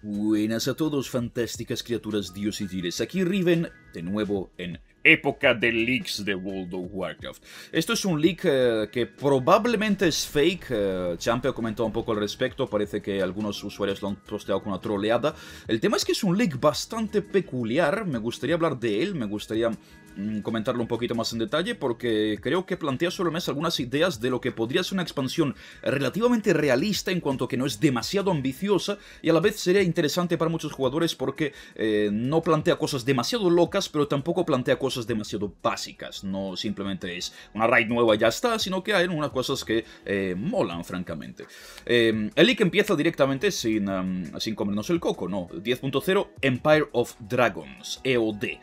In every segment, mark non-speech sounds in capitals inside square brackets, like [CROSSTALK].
Buenas a todos, fantásticas criaturas diosidiles. Aquí Riven, de nuevo en época de leaks de World of Warcraft. Esto es un leak eh, que probablemente es fake. Champio eh, Champe ha comentado un poco al respecto. Parece que algunos usuarios lo han posteado con una troleada. El tema es que es un leak bastante peculiar. Me gustaría hablar de él. Me gustaría Mm, comentarlo un poquito más en detalle porque creo que plantea solo algunas ideas de lo que podría ser una expansión relativamente realista en cuanto que no es demasiado ambiciosa y a la vez sería interesante para muchos jugadores porque eh, no plantea cosas demasiado locas pero tampoco plantea cosas demasiado básicas, no simplemente es una raid nueva y ya está, sino que hay unas cosas que eh, molan francamente. Eh, el leak empieza directamente sin, um, sin comernos el coco, no, 10.0 Empire of Dragons, EOD.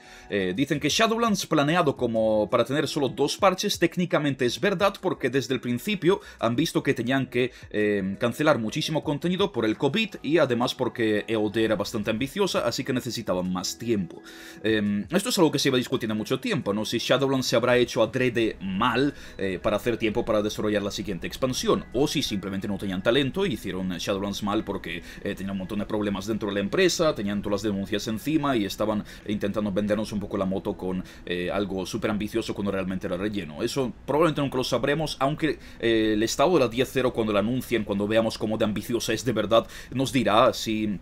dicen que Shadowlands planeado como para tener solo dos parches, técnicamente es verdad porque desde el principio han visto que tenían que em, cancelar muchísimo contenido por el COVID y además porque EOD era bastante ambiciosa, así que necesitaban más tiempo. Em, esto es algo que se iba discutiendo mucho tiempo, ¿no? Si Shadowlands se habrá hecho adrede mal eh, para hacer tiempo para desarrollar la siguiente expansión, o si simplemente no tenían talento y hicieron Shadowlands mal porque eh, tenían un montón de problemas dentro de la empresa, tenían todas las denuncias encima y estaban intentando vendernos un poco la moto con eh, eh, algo súper ambicioso cuando realmente lo relleno. Eso probablemente nunca lo sabremos, aunque eh, el estado de la 10-0 cuando la anuncien, cuando veamos cómo de ambiciosa es de verdad, nos dirá si...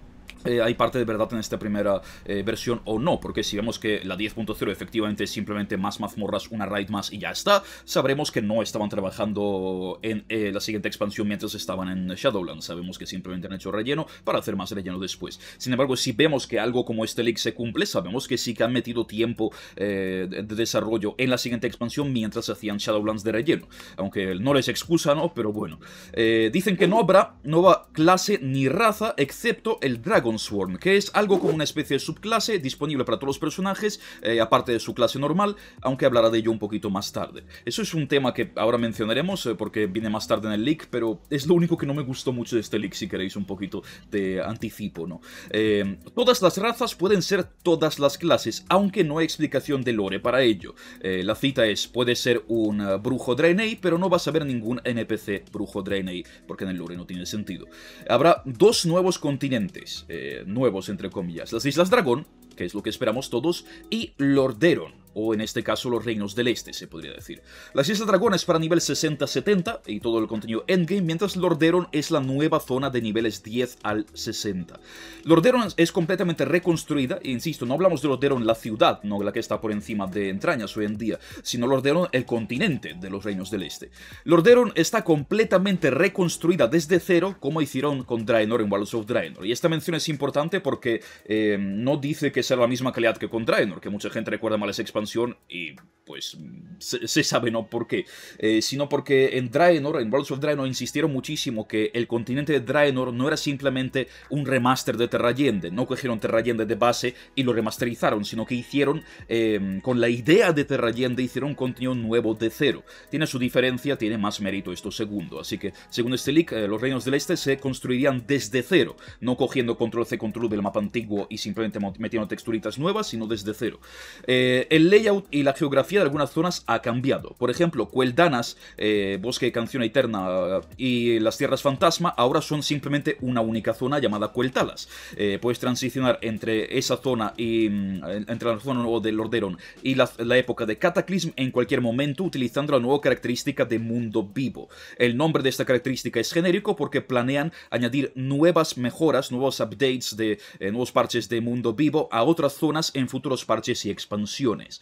Eh, hay parte de verdad en esta primera eh, versión o no, porque si vemos que la 10.0 efectivamente es simplemente más mazmorras, una raid más y ya está, sabremos que no estaban trabajando en eh, la siguiente expansión mientras estaban en Shadowlands, sabemos que simplemente han hecho relleno para hacer más relleno después. Sin embargo, si vemos que algo como este leak se cumple, sabemos que sí que han metido tiempo de desarrollo en la siguiente expansión mientras hacían Shadowlands de relleno, aunque no les excusa, ¿no? Pero bueno. dicen que no habrá nueva clase ni raza excepto el Dragon Swarm, que es algo como una especie de subclase disponible para todos los personajes, eh, aparte de su clase normal, aunque hablará de ello un poquito más tarde. Eso es un tema que ahora mencionaremos eh, porque viene más tarde en el leak, pero es lo único que no me gustó mucho de este leak, si queréis un poquito de anticipo, ¿no? Eh, todas las razas pueden ser todas las clases, aunque no hay explicación de lore para ello. la cita es, puede ser un brujo Draenei, pero no vas a ver ningún NPC brujo Draenei, porque en el lore no tiene sentido. Habrá dos nuevos continentes, eh, nuevos, entre comillas. Las Islas Dragón, que es lo que esperamos todos, y Lorderon, o en este caso los reinos del este, se podría decir. las Islas Dragón es para nivel 60-70 y todo el contenido endgame, mientras Lordaeron es la nueva zona de niveles 10 al 60. lorderon es completamente reconstruida, e insisto, no hablamos de Lordaeron la ciudad, no la que está por encima de entrañas hoy en día, sino Lordaeron el continente de los reinos del este. Lordaeron está completamente reconstruida desde cero, como hicieron con Draenor en Walls of Draenor, y esta mención es importante porque eh, no dice que sea la misma calidad que con Draenor, que mucha gente recuerda mal esa función Eh, pues se, sabe no por qué, eh, sino porque en Draenor, en Worlds of Draenor, insistieron muchísimo que el continente de Draenor no era simplemente un remaster de Terrayende, no cogieron Terrayende de base y lo remasterizaron, sino que hicieron, em, con la idea de Terrayende, hicieron un contenido nuevo de cero. Tiene su diferencia, tiene más mérito esto segundo, así que según este leak, eh, los reinos del este se construirían desde cero, no cogiendo control-C, control del mapa antiguo y simplemente metiendo texturitas nuevas, sino desde cero. Eh, el layout y la geografía de algunas zonas ha cambiado. Por ejemplo, Cueldanas, eh, Bosque de Canción Eterna y las Tierras Fantasma ahora son simplemente una única zona llamada Cueltalas. Eh, puedes transicionar entre esa zona y mm, entre la zona del Lorderon y la, época de Cataclysm en cualquier momento utilizando la nueva característica de mundo vivo. El nombre de esta característica es genérico porque planean añadir nuevas mejoras, nuevos updates de eh, nuevos parches de mundo vivo a otras zonas en futuros parches y expansiones.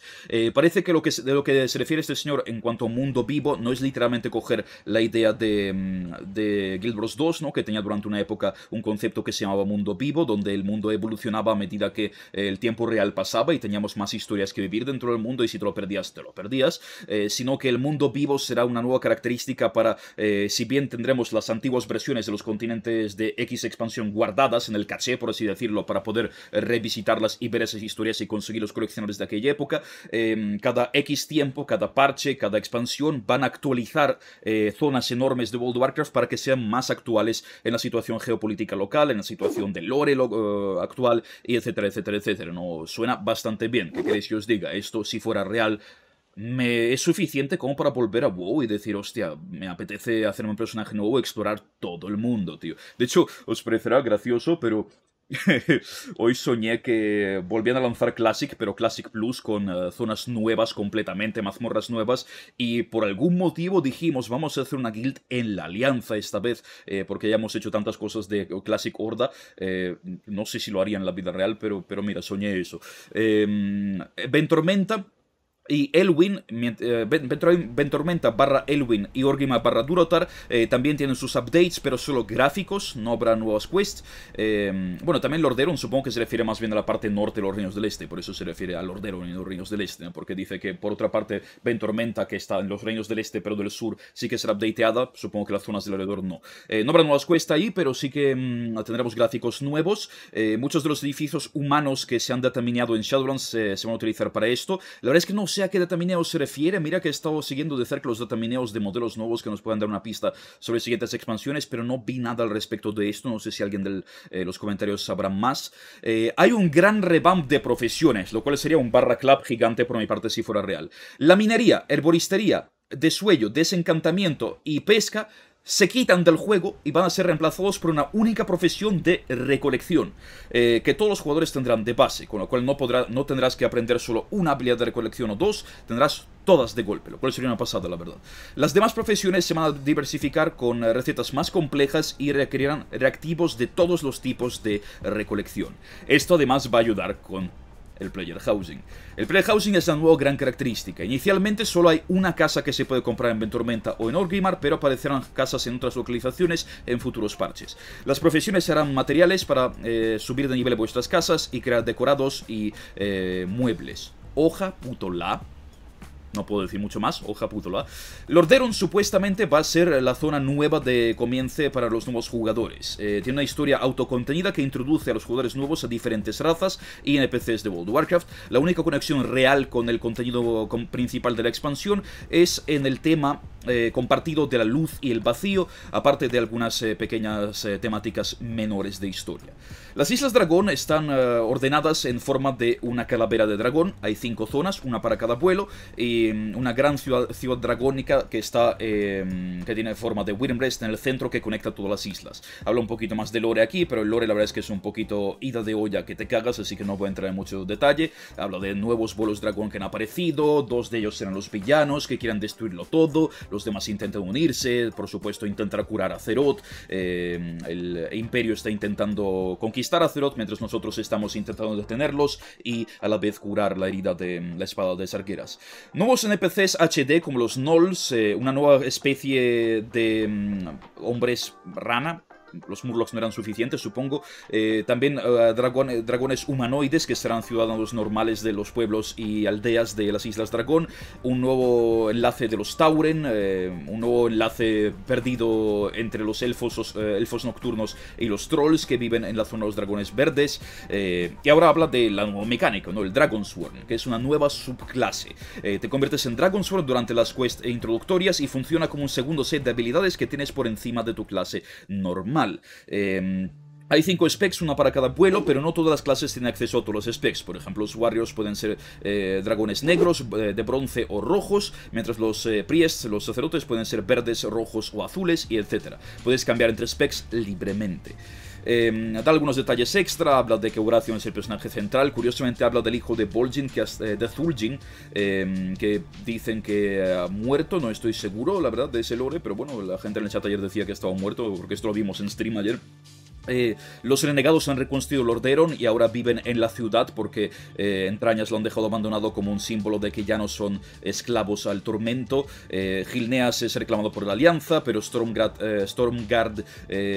parece que lo de lo que se refiere este señor en cuanto a mundo vivo no es literalmente coger la idea de, mm, de Guild Wars 2, ¿no? que tenía durante una época un concepto que se llamaba mundo vivo, donde el mundo evolucionaba a medida que eh, el tiempo real pasaba y teníamos más historias que vivir dentro del mundo y si te lo perdías, te lo perdías, eh, sino que el mundo vivo será una nueva característica para, eh, si bien tendremos las antiguas versiones de los continentes de X expansión guardadas en el caché, por así decirlo, para poder revisitarlas y ver esas historias y conseguir los coleccionables de aquella época, cada X tiempo, cada parche, cada expansión, van a actualizar eh, zonas enormes de World of Warcraft para que sean más actuales en la situación geopolítica local, en la situación del lore eh, actual, y etcétera, etcétera, etcétera. No, suena bastante bien, ¿qué queréis que os diga? Esto, si fuera real, me es suficiente como para volver a WoW y decir, hostia, me apetece hacerme un personaje nuevo, explorar todo el mundo, tío. De hecho, os parecerá gracioso, pero [LAUGHS] Hoy soñé que volvían a lanzar Classic, pero Classic Plus con eh, zonas nuevas completamente, mazmorras nuevas, y por algún motivo dijimos, vamos a hacer una guild en la Alianza esta vez, eh, porque ya hemos hecho tantas cosas de Classic Horda, eh, no sé si lo haría en la vida real, pero, pero mira, soñé eso. Em, Ventormenta y Elwin, eh, Ventormenta barra Elwin y Orgima barra Durotar eh, también tienen sus updates, pero solo gráficos, no habrá nuevas quests. Em, bueno, también Lorderon supongo que se refiere más bien a la parte norte de los Reinos del Este, por eso se refiere a Lorderon y los Reinos del Este, porque dice que por otra parte Ventormenta, que está en los Reinos del Este pero del Sur, sí que será updateada, supongo que las zonas del alrededor no. Eh, no habrá nuevas quests ahí, pero sí que mm, tendremos gráficos nuevos. muchos de los edificios humanos que se han determinado en Shadowlands se van a utilizar para esto. La verdad es que no sé a qué datamineos se refiere. Mira que he estado siguiendo de cerca los datamineos de modelos nuevos que nos puedan dar una pista sobre siguientes expansiones, pero no vi nada al respecto de esto. No sé si alguien de eh, los comentarios sabrá más. Eh, hay un gran revamp de profesiones, lo cual sería un barra club gigante por mi parte si fuera real. La minería, herboristería, desuello, desencantamiento y pesca se quitan del juego y van a ser reemplazados por una única profesión de recolección, eh, que todos los jugadores tendrán de base, con lo cual no, no tendrás que aprender solo una habilidad de recolección o dos, tendrás todas de golpe, lo cual sería una pasada, la verdad. Las demás profesiones se van a diversificar con eh, recetas más complejas y requerirán reactivos de todos los tipos de recolección. Esto además va a ayudar con el player housing. El player housing es la nueva gran característica. Inicialmente solo hay una casa que se puede comprar en Ventormenta o en Orgrimmar, pero aparecerán casas en otras localizaciones en futuros parches. Las profesiones serán materiales para eh, subir de nivel vuestras casas y crear decorados y eh, muebles. Hoja puto la no puedo decir mucho más, hoja la. Lordaeron supuestamente va a ser la zona nueva de comience para los nuevos jugadores. Eh, tiene una historia autocontenida que introduce a los jugadores nuevos a diferentes razas y NPCs de World of Warcraft. La única conexión real con el contenido principal de la expansión es en el tema eh, compartido de la luz y el vacío, aparte de algunas eh, pequeñas eh, temáticas menores de historia. Las Islas Dragón están ordenadas en forma de una calavera de dragón, hay cinco zonas, una para cada vuelo, y mm, una gran ciudad, ciudad dragónica que está em, que tiene forma de Wyrmrest en el centro que conecta todas las islas. Hablo un poquito más de lore aquí, pero el lore la verdad es que es un poquito ida de olla que te cagas, así que no voy a entrar en mucho detalle. ...hablo de nuevos vuelos dragón que han aparecido, dos de ellos serán los villanos que quieran destruirlo todo, los demás intentan unirse, por supuesto intentar curar a Zeroth, eh, el Imperio está intentando conquistar a Zeroth mientras nosotros estamos intentando detenerlos y a la vez curar la herida de mm, la espada de Sargeras. Nuevos NPCs HD como los Nolls, eh, una nueva especie de mm, hombres rana, los Murlocs no eran suficientes, supongo. Eh, también eh, eh, dragones, humanoides que serán ciudadanos normales de los pueblos y aldeas de las Islas Dragón. Un nuevo enlace de los Tauren, un nuevo enlace perdido entre los elfos, elfos nocturnos y los trolls que viven en la zona de los dragones verdes. y ahora habla de la nueva mecánica, ¿no? el Dragonsworn, que es una nueva subclase. te conviertes en Dragonsworn durante las quests introductorias y funciona como un segundo set de habilidades que tienes por encima de tu clase normal. Em, hay cinco specs, una para cada vuelo, pero no todas las clases tienen acceso a todos los specs. Por ejemplo, los warriors pueden ser eh, dragones negros, eh, de bronce o rojos, mientras los eh, priests, los sacerdotes, pueden ser verdes, rojos o azules, y etc. Puedes cambiar entre specs libremente. Em, da algunos detalles extra, habla de que Horacio es el personaje central, curiosamente habla del hijo de Bolgin, que eh, de Zul'jin em, que dicen que ha muerto, no estoy seguro, la verdad, de ese lore, pero bueno, la gente en el chat ayer decía que estaba muerto, porque esto lo vimos en stream ayer. Eh, los renegados han reconstruido Lordaeron y ahora viven en la ciudad porque eh, entrañas lo han dejado abandonado como un símbolo de que ya no son esclavos al tormento. Eh, Gilneas es reclamado por la Alianza, pero Stormguard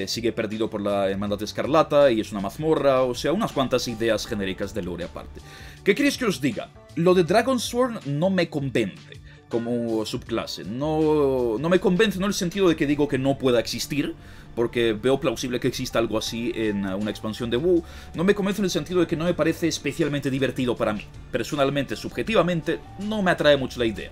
sigue perdido por la Hermandad Escarlata y es una mazmorra, o sea, unas cuantas ideas genéricas de lore aparte. ¿Qué queréis que os diga? Lo de Dragonsworn no me convence como subclase. No, me convence, no en el sentido de que digo que no pueda existir, porque veo plausible que exista algo así en eh, una expansión de Wu, No me convence en el sentido de que no me parece especialmente divertido para mí. Personalmente, subjetivamente, no me atrae mucho la idea.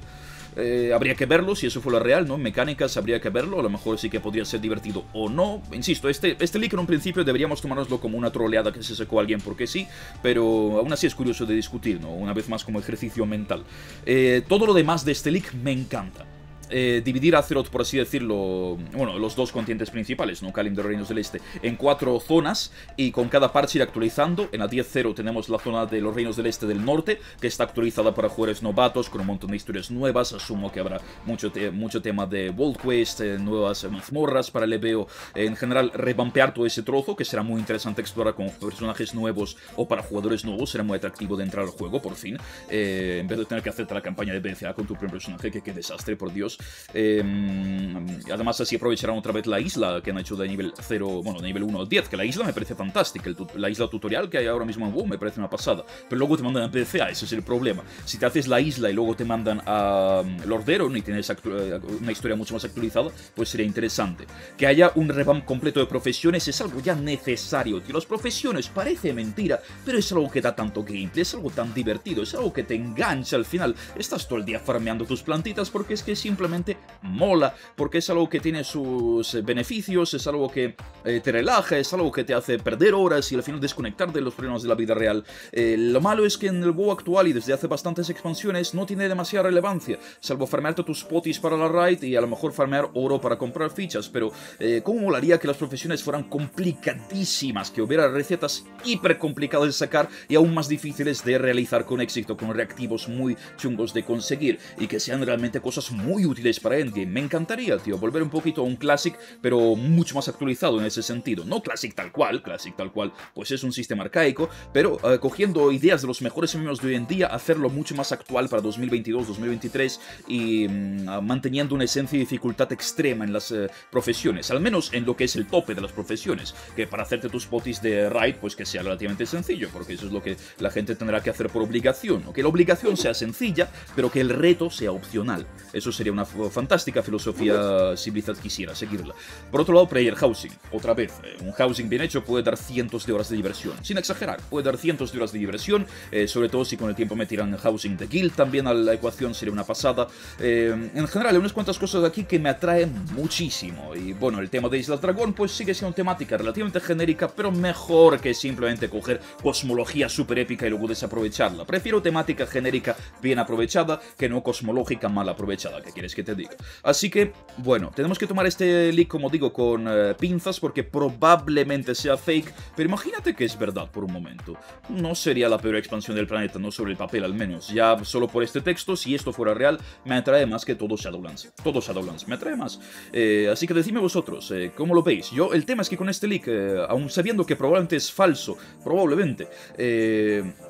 Eh, habría que verlo, si eso fuera real, ¿no? En mecánicas habría que verlo, a lo mejor sí que podría ser divertido o no. Insisto, este, este leak en un principio deberíamos tomárnoslo como una troleada que se secó a alguien porque sí, pero aún así es curioso de discutir, ¿no? Una vez más como ejercicio mental. Eh, todo lo demás de este leak me encanta eh, dividir Azeroth, por así decirlo, bueno, los dos continentes principales, ¿no? Kalim de Reinos del Este, en cuatro zonas y con cada parche ir actualizando. En la 10.0 tenemos la zona de los Reinos del Este del Norte, que está actualizada para jugadores novatos, con un montón de historias nuevas. Asumo que habrá mucho, mucho tema de World Quest, eh, nuevas mazmorras para el EBO. En general, revampear todo ese trozo, que será muy interesante explorar con personajes nuevos o para jugadores nuevos. Será muy atractivo de entrar al juego, por fin. Eh, en vez de tener que hacerte la campaña de BCA con tu primer personaje, que qué desastre, por Dios. Em, además, así aprovecharán otra vez la isla que han hecho de nivel 0, bueno, de nivel 1 o 10, que la isla me parece fantástica. la isla tutorial que hay ahora mismo en WoW me parece una pasada. Pero luego te mandan a PCA, ese es el problema. Si te haces la isla y luego te mandan a um, Lordero y tienes eh, una historia mucho más actualizada, pues sería interesante. Que haya un revamp completo de profesiones es algo ya necesario, tío. Las profesiones parece mentira, pero es algo que da tanto gameplay, es algo tan divertido, es algo que te engancha al final. Estás todo el día farmeando tus plantitas porque es que simplemente mola, porque es algo que tiene sus eh, beneficios, es algo que eh, te relaja, es algo que te hace perder horas y al final desconectar de los problemas de la vida real. Eh, lo malo es que en el WoW actual y desde hace bastantes expansiones no tiene demasiada relevancia, salvo farmearte tus potis para la raid y a lo mejor farmear oro para comprar fichas, pero eh, ¿cómo molaría que las profesiones fueran complicadísimas, que hubiera recetas hiper complicadas de sacar y aún más difíciles de realizar con éxito, con reactivos muy chungos de conseguir y que sean realmente cosas muy útiles? útiles para Endgame. Me encantaría, tío, volver un poquito a un Classic, pero mucho más actualizado en ese sentido. No Classic tal cual, Classic tal cual, pues es un sistema arcaico, pero eh, cogiendo ideas de los mejores MMOs de hoy en día, hacerlo mucho más actual para 2022, 2023 y mm, ah, manteniendo una esencia y dificultad extrema en las eh, profesiones, al menos en lo que es el tope de las profesiones, que para hacerte tus potis de raid, pues que sea relativamente sencillo, porque eso es lo que la gente tendrá que hacer por obligación, o que la obligación sea sencilla, pero que el reto sea opcional. Eso sería una fantástica filosofía si Blizzard quisiera seguirla. Por otro lado, Player Housing. Otra vez, eh, un housing bien hecho puede dar cientos de horas de diversión. Sin exagerar, puede dar cientos de horas de diversión, eh, sobre todo si con el tiempo el housing de guild también a la ecuación, sería una pasada. Eh, en general, hay unas cuantas cosas aquí que me atraen muchísimo. Y bueno, el tema de Isla Dragón pues sigue siendo temática relativamente genérica, pero mejor que simplemente coger cosmología súper épica y luego desaprovecharla. Prefiero temática genérica bien aprovechada que no cosmológica mal aprovechada, que quieres que te diga. Así que, bueno, tenemos que tomar este leak, como digo, con eh, pinzas porque probablemente sea fake, pero imagínate que es verdad por un momento. No sería la peor expansión del planeta, no sobre el papel al menos. Ya solo por este texto, si esto fuera real, me atrae más que todo Shadowlands. Todo Shadowlands, me atrae más. Eh, así que decidme vosotros, eh, ¿cómo lo veis? Yo, el tema es que con este leak, aún sabiendo que probablemente es falso, probablemente,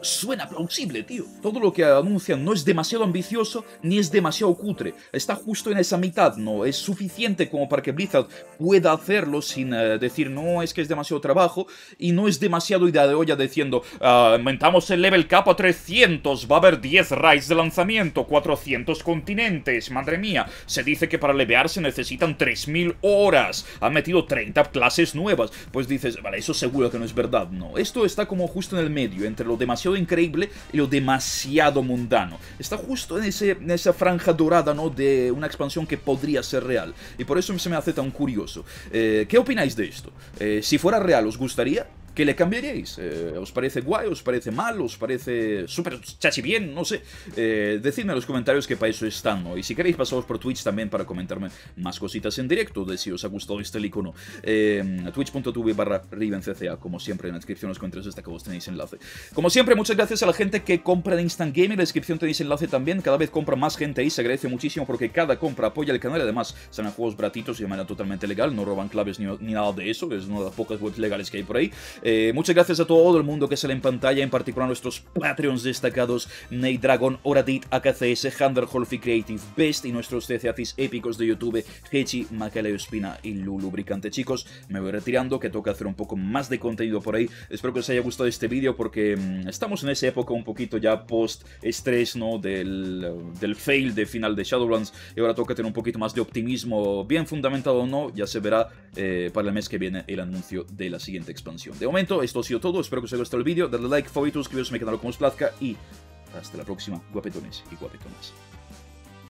suena plausible, tío. Todo lo que anuncian no es demasiado ambicioso ni es demasiado cutre. Está justo en esa mitad, ¿no? Es suficiente como para que Blizzard pueda hacerlo sin eh, decir, no, es que es demasiado trabajo, y no es demasiado idea de olla diciendo, ah, aumentamos el level cap a 300, va a haber 10 raids de lanzamiento, 400 continentes, madre mía, se dice que para levear se necesitan 3000 horas, han metido 30 clases nuevas, pues dices, vale, eso seguro que no es verdad, no. Esto está como justo en el medio, entre lo demasiado increíble y lo demasiado mundano. Está justo en, ese, en esa franja dorada, ¿no? De eh, una expansión que podría ser real. Y por eso se me hace tan curioso. Eh, ¿Qué opináis de esto? Eh, si fuera real, ¿os gustaría? ¿Qué le cambiaríais. Eh, ¿Os parece guay? ¿Os parece mal? ¿Os parece súper chachi bien? No sé. Eh, decidme en los comentarios qué eso están. ¿no? Y si queréis, pasaos por Twitch también para comentarme más cositas en directo de si os ha gustado este icono. Em, Twitch.tv barra RivenCCA. Como siempre, en la descripción os encuentras hasta que vos tenéis enlace. Como siempre, muchas gracias a la gente que compra de Instant Game. En la descripción tenéis enlace también. Cada vez compra más gente ahí. Se agradece muchísimo porque cada compra apoya el canal. Además, a juegos gratitos y de manera totalmente legal. No roban claves ni, ni nada de eso. Es una de las pocas webs legales que hay por ahí. Eh, muchas gracias a todo el mundo que sale en pantalla, en particular a nuestros Patreons destacados, Nate Dragon, Oradit, AKCS, Hunter Holfi Creative Best y nuestros CCATs épicos de YouTube, Hechi, Macaleo, Espina y Lulubricante. Chicos, me voy retirando, que toca hacer un poco más de contenido por ahí. Espero que os haya gustado este vídeo porque mm, estamos en esa época un poquito ya post-estrés, ¿no? Del, fail de final de Shadowlands y ahora toca tener un poquito más de optimismo, bien fundamentado o no, ya se verá eh, para el mes que viene el anuncio de la siguiente expansión momento, esto ha sido todo. Espero que os haya gustado el vídeo. Dadle like, favorito, suscribiros a mi canal como os plazca y hasta la próxima, guapetones y guapetonas.